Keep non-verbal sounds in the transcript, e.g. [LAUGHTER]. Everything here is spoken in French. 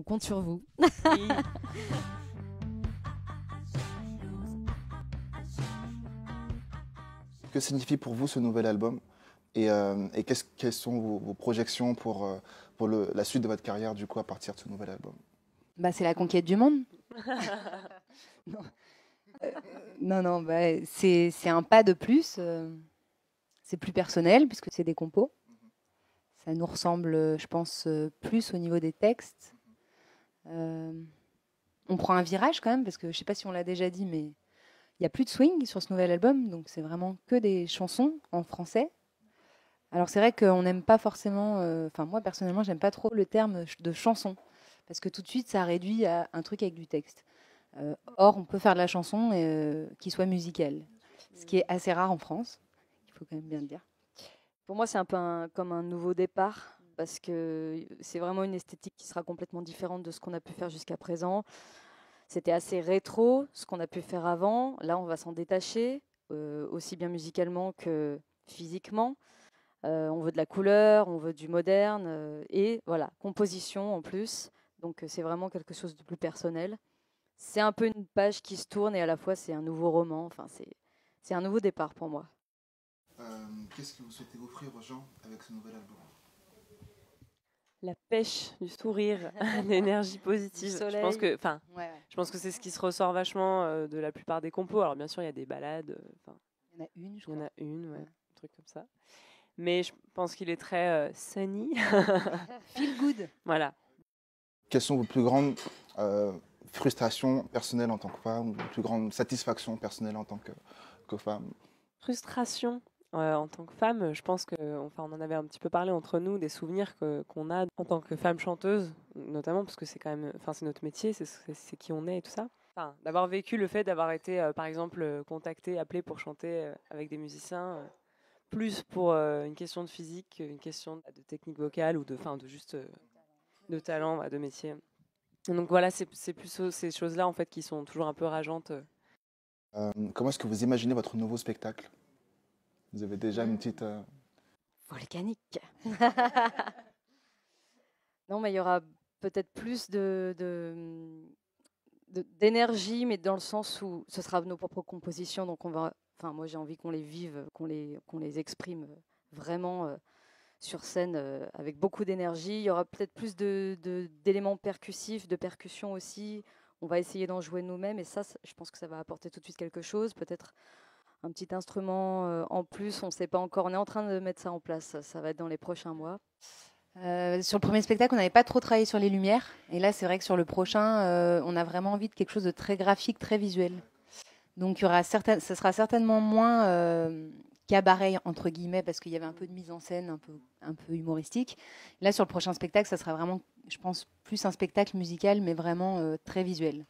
On compte sur vous. que signifie pour vous ce nouvel album et, euh, quest quelles sont vos, projections pour, euh, pour la suite de votre carrière du coup à partir de ce nouvel album bah, C'est la conquête du monde. [LAUGHS] Euh, non. non. bah, c'est un pas de plus. C'est plus personnel puisque c'est des compos. Mhm. Ça nous ressemble, je pense, plus au niveau des textes. Euh, on prend un virage quand même, parce que je ne sais pas si on l'a déjà dit, mais il n'y a plus de swing sur ce nouvel album, donc c'est vraiment que des chansons en français. Alors c'est vrai qu'on n'aime pas forcément, euh, enfin moi personnellement j'aime pas trop le terme de chanson, parce que tout de suite ça réduit à un truc avec du texte. Euh, or on peut faire de la chanson qui soit musicale, ce qui est assez rare en France, il faut quand même bien le dire. Pour moi c'est un peu comme un nouveau départ, parce que c'est vraiment une esthétique qui sera complètement différente de ce qu'on a pu faire jusqu'à présent. C'était assez rétro, ce qu'on a pu faire avant. Là, on va s'en détacher, euh, aussi bien musicalement que physiquement. Euh, on veut de la couleur, on veut du moderne, euh, et voilà, composition en plus. Donc c'est vraiment quelque chose de plus personnel. C'est un peu une page qui se tourne et à la fois c'est un nouveau roman, enfin c'est un nouveau départ pour moi. Qu'est-ce que vous souhaitez offrir aux gens avec ce nouvel album la pêche du sourire, [LAUGHS] [LAUGHS] l'énergie positive. Je pense que, enfin, je pense que c'est ce qui se ressort vachement euh, de la plupart des compos. Alors bien sûr, il y a des balades. Euh, il y en a une, je crois. Il y en a une, ouais, un truc comme ça. Mais je pense qu'il est très euh, sunny. [LAUGHS] Feel good. Voilà. Quelles sont vos plus grandes frustrations personnelles en tant que femme, vos plus grandes satisfactions personnelles en tant que, que femme Frustration. Euh, en tant que femme, je pense qu'on en avait un petit peu parlé entre nous des souvenirs qu'on a en tant que femme chanteuse, notamment parce que c'est quand même, c'est notre métier, c'est, qui on est et tout ça. d'avoir vécu le fait d'avoir été, euh, par exemple, euh, contactée, appelée pour chanter avec des musiciens, plus pour une question de physique une question de technique vocale ou de, fin, de juste de talent, bah, de métier. donc voilà, c'est, plus ces choses-là en fait qui sont toujours un peu rageantes. comment est-ce que vous imaginez votre nouveau spectacle vous avez déjà une petite... Euh, Volcanique. [LAUGHS] non, mais il y aura peut-être plus de, de d'énergie, mais dans le sens où ce sera nos propres compositions, donc on va, enfin moi j'ai envie qu'on les vive, qu'on les, qu'on les exprime vraiment euh, sur scène euh, avec beaucoup d'énergie. Il y aura peut-être plus de, de, d'éléments percussifs, de percussions aussi. On va essayer d'en jouer nous-mêmes et ça, je pense que ça va apporter tout de suite quelque chose. Peut-être un petit instrument euh, en plus. On ne sait pas encore. On est en train de mettre ça en place. Ça va être dans les prochains mois. Euh, sur le premier spectacle, on n'avait pas trop travaillé sur les lumières. Et là, c'est vrai que sur le prochain, euh, on a vraiment envie de quelque chose de très graphique, très visuel. Donc, il y aura ça sera certainement moins cabaret, entre guillemets, parce qu'il y avait un peu de mise en scène, peu, un peu humoristique. Là, sur le prochain spectacle, ça sera vraiment, je pense, plus un spectacle musical, mais vraiment très visuel.